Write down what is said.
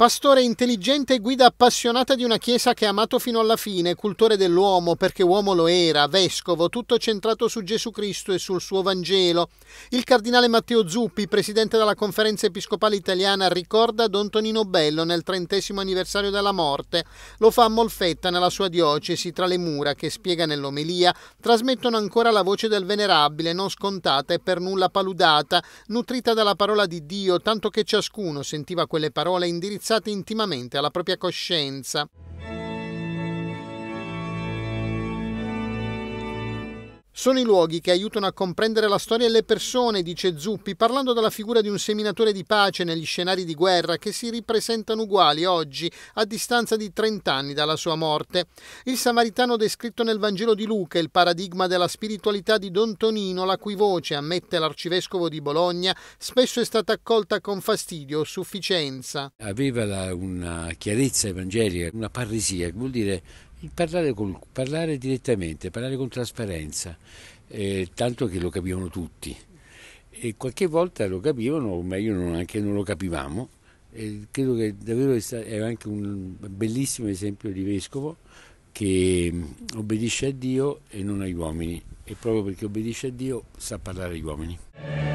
Pastore intelligente e guida appassionata di una chiesa che ha amato fino alla fine, cultore dell'uomo perché uomo lo era, vescovo, tutto centrato su Gesù Cristo e sul suo Vangelo. Il cardinale Matteo Zuppi, presidente della conferenza episcopale italiana, ricorda Don Tonino Bello nel trentesimo anniversario della morte. Lo fa a Molfetta nella sua diocesi, tra le mura che spiega nell'omelia, trasmettono ancora la voce del venerabile, non scontata e per nulla paludata, nutrita dalla parola di Dio, tanto che ciascuno sentiva quelle parole indirizzate interessate intimamente alla propria coscienza. Sono i luoghi che aiutano a comprendere la storia e le persone, dice Zuppi, parlando della figura di un seminatore di pace negli scenari di guerra che si ripresentano uguali oggi, a distanza di 30 anni dalla sua morte. Il samaritano descritto nel Vangelo di Luca è il paradigma della spiritualità di Don Tonino, la cui voce, ammette l'arcivescovo di Bologna, spesso è stata accolta con fastidio o sufficienza. Aveva una chiarezza evangelica, una parrisia, vuol dire Parlare, con, parlare, direttamente, parlare con trasparenza, eh, tanto che lo capivano tutti. E qualche volta lo capivano, o meglio non, anche non lo capivamo. E credo che davvero è anche un bellissimo esempio di vescovo che mm, obbedisce a Dio e non agli uomini. E proprio perché obbedisce a Dio sa parlare agli uomini.